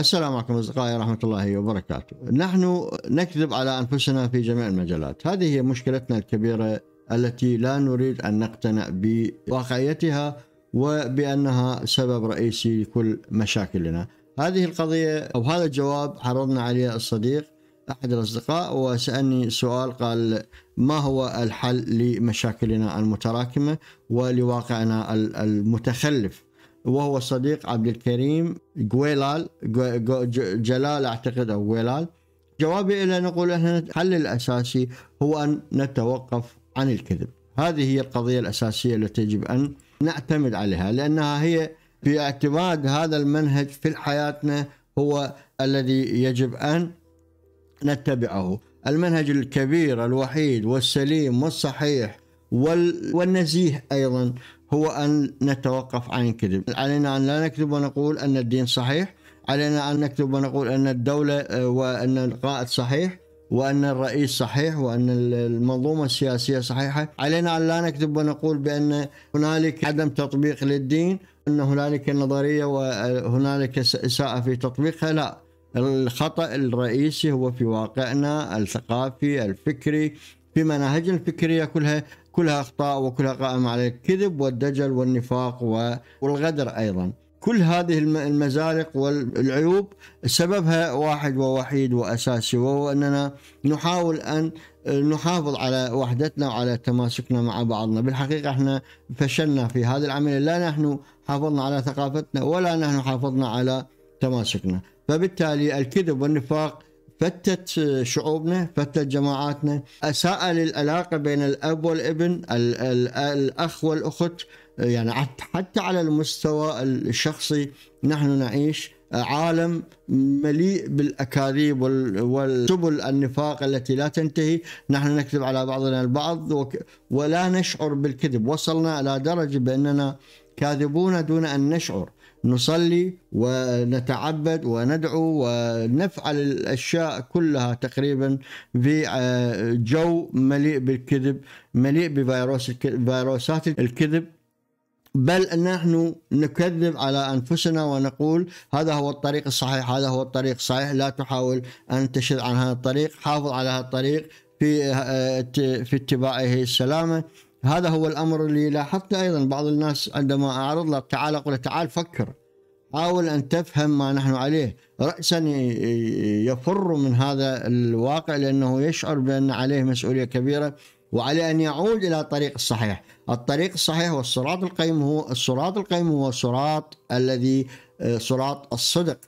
السلام عليكم اصدقائي ورحمه الله وبركاته. نحن نكذب على انفسنا في جميع المجالات، هذه هي مشكلتنا الكبيره التي لا نريد ان نقتنع بواقعيتها وبانها سبب رئيسي لكل مشاكلنا. هذه القضيه او هذا الجواب عرضنا عليه الصديق احد الاصدقاء وسالني سؤال قال ما هو الحل لمشاكلنا المتراكمه ولواقعنا المتخلف وهو صديق عبد الكريم جويلال جلال اعتقد او جويلال جوابي إلى نقول احنا الحل الأساسي هو أن نتوقف عن الكذب هذه هي القضية الأساسية التي يجب أن نعتمد عليها لأنها هي في اعتماد هذا المنهج في حياتنا هو الذي يجب أن نتبعه المنهج الكبير الوحيد والسليم والصحيح والنزيه أيضا هو أن نتوقف عن الكذب علينا أن لا نكذب ونقول أن الدين صحيح علينا أن نكذب ونقول أن الدولة آه، وأن القائد صحيح وأن الرئيس صحيح وأن المنظومة السياسية صحيحة علينا أن لا نكذب ونقول بأن هنالك عدم تطبيق للدين أن هنالك نظرية وهنالك آه، إساءة في تطبيقها لا الخطأ الرئيسي هو في واقعنا الثقافي الفكري في مناهجنا الفكرية كلها كلها أخطاء وكلها قائمة على الكذب والدجل والنفاق والغدر أيضا كل هذه المزالق والعيوب سببها واحد ووحيد وأساسي وهو أننا نحاول أن نحافظ على وحدتنا وعلى تماسكنا مع بعضنا بالحقيقة احنا فشلنا في هذه العملية لا نحن حافظنا على ثقافتنا ولا نحن حافظنا على تماسكنا فبالتالي الكذب والنفاق فتت شعوبنا فتت جماعاتنا أساء للعلاقة بين الأب والابن الأخ والأخت يعني حتى على المستوى الشخصي نحن نعيش عالم مليء بالاكاذيب والسبل النفاق التي لا تنتهي، نحن نكذب على بعضنا البعض ولا نشعر بالكذب، وصلنا الى درجه باننا كاذبون دون ان نشعر، نصلي ونتعبد وندعو ونفعل الاشياء كلها تقريبا في جو مليء بالكذب مليء بفيروس فيروسات الكذب بل نحن نكذب على انفسنا ونقول هذا هو الطريق الصحيح هذا هو الطريق الصحيح لا تحاول ان تشذ عن هذا الطريق حافظ على هذا الطريق في آه، في اتباعه السلامه هذا هو الامر اللي لاحظته ايضا بعض الناس عندما اعرض له تعال اقول تعال فكر حاول ان تفهم ما نحن عليه راسا يفر من هذا الواقع لانه يشعر بان عليه مسؤوليه كبيره وعليه ان يعود الى الطريق الصحيح الطريق الصحيح والصراط القيم هو الصراط القيم هو الصراط الذي آه، صراط الصدق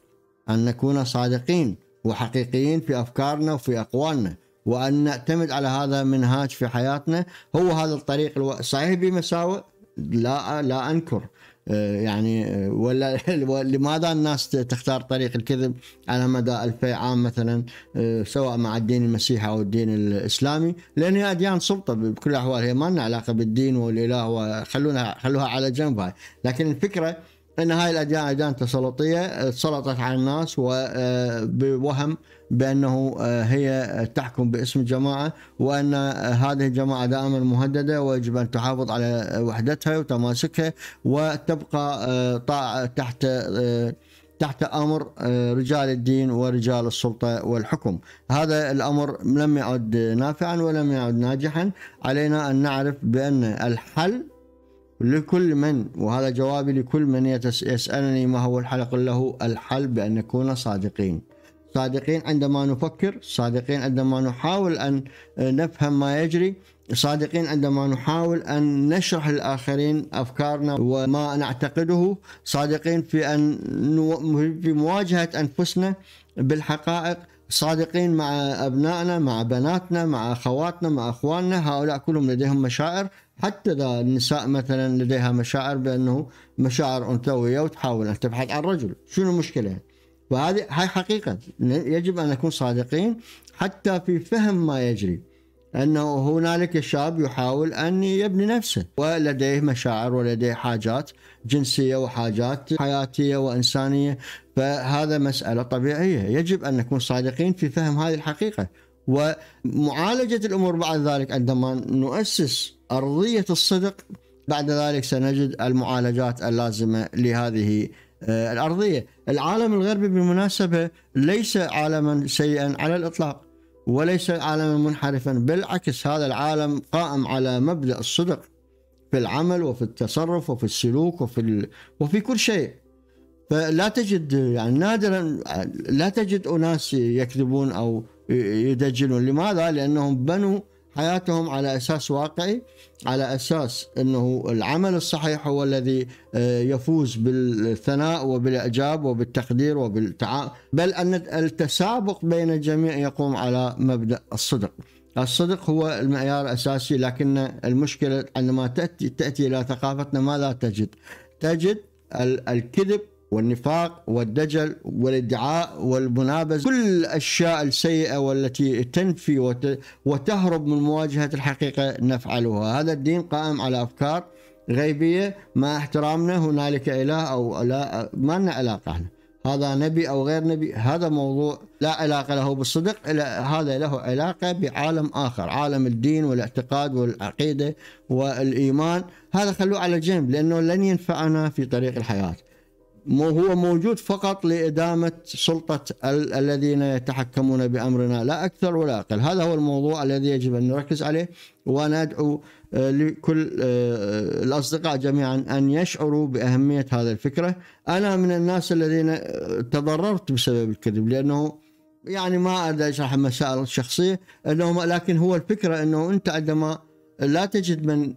ان نكون صادقين وحقيقيين في افكارنا وفي اقوالنا وان نعتمد على هذا المنهاج في حياتنا هو هذا الطريق الو... صحيح بمساوئ لا لا انكر آه، يعني آه، ولا لماذا الناس تختار طريق الكذب على مدى ألفي عام مثلا آه، سواء مع الدين المسيحي أو الدين الإسلامي لأن هي أديان سلطة بكل الأحوال هي ما لنا علاقة بالدين والإله وخلونا خلوها على جنب هاي لكن الفكرة ان هاي الاديان اديان تسلطيه تسلطت على الناس وبوهم آه، بانه آه، هي تحكم باسم الجماعه وان آه، هذه الجماعه دائما مهدده ويجب ان تحافظ على وحدتها وتماسكها وتبقى تحت تحت امر رجال الدين ورجال السلطه والحكم، هذا الامر لم يعد نافعا ولم يعد ناجحا، علينا ان نعرف بان الحل لكل من وهذا جوابي لكل من يسألني ما هو الحلق له الحل بأن نكون صادقين صادقين عندما نفكر صادقين عندما نحاول أن آه، نفهم ما يجري صادقين عندما نحاول أن نشرح للآخرين أفكارنا وما نعتقده صادقين في أن في مواجهة أنفسنا بالحقائق صادقين مع أبنائنا مع بناتنا مع أخواتنا مع أخواننا هؤلاء كلهم لديهم مشاعر حتى إذا النساء مثلا لديها مشاعر بأنه مشاعر أنثوية وتحاول أن تبحث عن رجل شنو المشكلة فهذه هاي حقيقة يجب أن نكون صادقين حتى في فهم ما يجري أنه هنالك شاب يحاول أن يبني نفسه ولديه مشاعر ولديه حاجات جنسية وحاجات حياتية وإنسانية فهذا مسألة طبيعية يجب أن نكون صادقين في فهم هذه الحقيقة ومعالجة الأمور بعد ذلك عندما نؤسس أرضية الصدق بعد ذلك سنجد المعالجات اللازمة لهذه آه، الأرضية العالم الغربي بالمناسبة ليس عالما سيئا على الإطلاق وليس عالما منحرفا بالعكس هذا العالم قائم على مبدأ الصدق في العمل وفي التصرف وفي السلوك وفي, وفي كل شيء فلا تجد يعني نادرا لا تجد اناس يكذبون او يدجلون لماذا؟ لانهم بنوا حياتهم على اساس واقعي على اساس انه العمل الصحيح هو الذي آه، يفوز بالثناء وبالاعجاب وبالتقدير وبالتعامل بل ان التسابق بين الجميع يقوم على مبدا الصدق. الصدق هو المعيار الاساسي لكن المشكله عندما تاتي تاتي الى ثقافتنا ماذا تجد؟ تجد الكذب والنفاق والدجل والادعاء والمنابز كل الاشياء السيئه والتي تنفي وتهرب من مواجهه الحقيقه نفعلها، هذا الدين قائم على افكار غيبيه مع احترامنا هنالك اله او لا ما لنا علاقه احنا. هذا نبي او غير نبي هذا موضوع لا علاقه له بالصدق هذا له علاقه بعالم اخر عالم الدين والاعتقاد والعقيده والايمان هذا خلوه على جنب لانه لن ينفعنا في طريق الحياه هو موجود فقط لإدامة سلطة ال الذين يتحكمون بأمرنا لا أكثر ولا أقل هذا هو الموضوع الذي يجب أن نركز عليه وأنا أدعو آه، لكل آه، الأصدقاء جميعا أن يشعروا بأهمية هذه الفكرة أنا من الناس الذين آه، تضررت بسبب الكذب لأنه يعني ما أقدر أشرح مسائل شخصية أنه لكن هو الفكرة أنه أنت عندما لا تجد من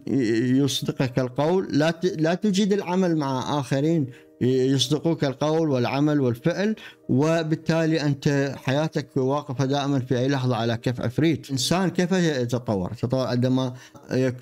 يصدقك القول لا لا تجد العمل مع اخرين يصدقوك القول والعمل والفعل وبالتالي انت حياتك واقفه دائما في اي لحظه على كف عفريت، انسان كيف يتطور؟ يتطور عندما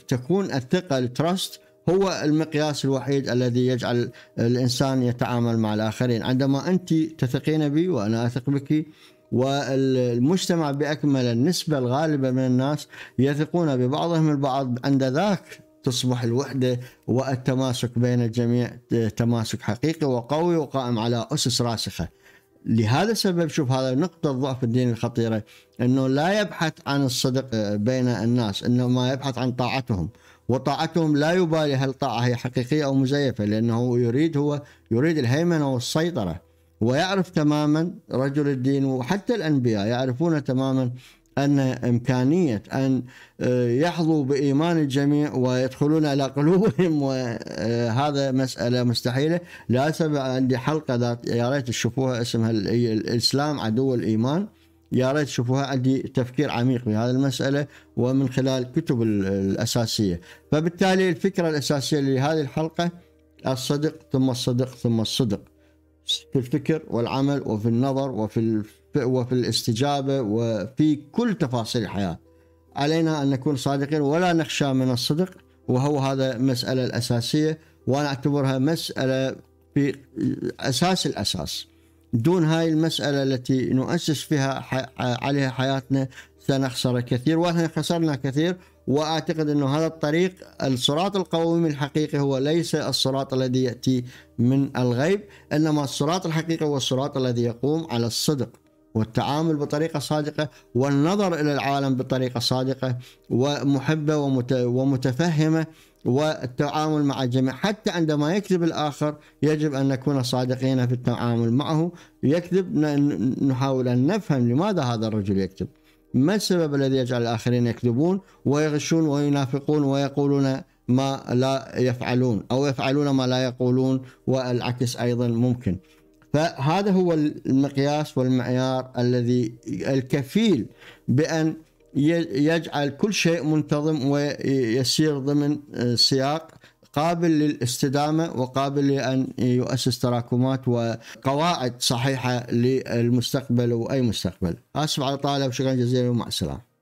تكون الثقه التراست هو المقياس الوحيد الذي يجعل الانسان يتعامل مع الاخرين، عندما انت تثقين بي وانا اثق بك والمجتمع باكمله النسبه الغالبه من الناس يثقون ببعضهم البعض عند ذاك تصبح الوحده والتماسك بين الجميع تماسك حقيقي وقوي وقائم على اسس راسخه. لهذا السبب شوف هذا نقطه ضعف الدين الخطيره انه لا يبحث عن الصدق بين الناس انما يبحث عن طاعتهم وطاعتهم لا يبالي هل الطاعه هي حقيقيه او مزيفه لانه يريد هو يريد الهيمنه والسيطره. ويعرف تماما رجل الدين وحتى الأنبياء يعرفون تماما أن إمكانية أن آه، يحظوا بإيمان الجميع ويدخلون على قلوبهم وهذا آه، مسألة مستحيلة لا سبب عندي حلقة ذات يا ريت تشوفوها اسمها الإسلام عدو الإيمان يا ريت تشوفوها عندي تفكير عميق في هذه المسألة ومن خلال كتب الأساسية فبالتالي الفكرة الأساسية لهذه الحلقة الصدق ثم الصدق ثم الصدق في الفكر والعمل وفي النظر وفي وفي الاستجابة وفي كل تفاصيل الحياة علينا أن نكون صادقين ولا نخشى من الصدق وهو هذا المسألة الأساسية وأنا أعتبرها مسألة في أساس الأساس دون هاي المسألة التي نؤسس فيها عليها حياتنا سنخسر كثير واحنا خسرنا كثير واعتقد انه هذا الطريق الصراط القومي الحقيقي هو ليس الصراط الذي ياتي من الغيب انما الصراط الحقيقي هو الصراط الذي يقوم على الصدق والتعامل بطريقه صادقه والنظر الى العالم بطريقه صادقه ومحبه ومتفهمه والتعامل مع الجميع حتى عندما يكذب الآخر يجب أن نكون صادقين في التعامل معه يكذب نحاول أن نفهم لماذا هذا الرجل يكذب ما السبب الذي يجعل الآخرين يكذبون ويغشون وينافقون ويقولون ما لا يفعلون أو يفعلون ما لا يقولون والعكس أيضا ممكن فهذا هو المقياس والمعيار الذي الكفيل بأن يجعل كل شيء منتظم ويسير ضمن آه، سياق قابل للاستدامة وقابل لأن يؤسس تراكمات وقواعد صحيحة للمستقبل وأي مستقبل آسف على الطالب شكرا جزيلا ومع السلامة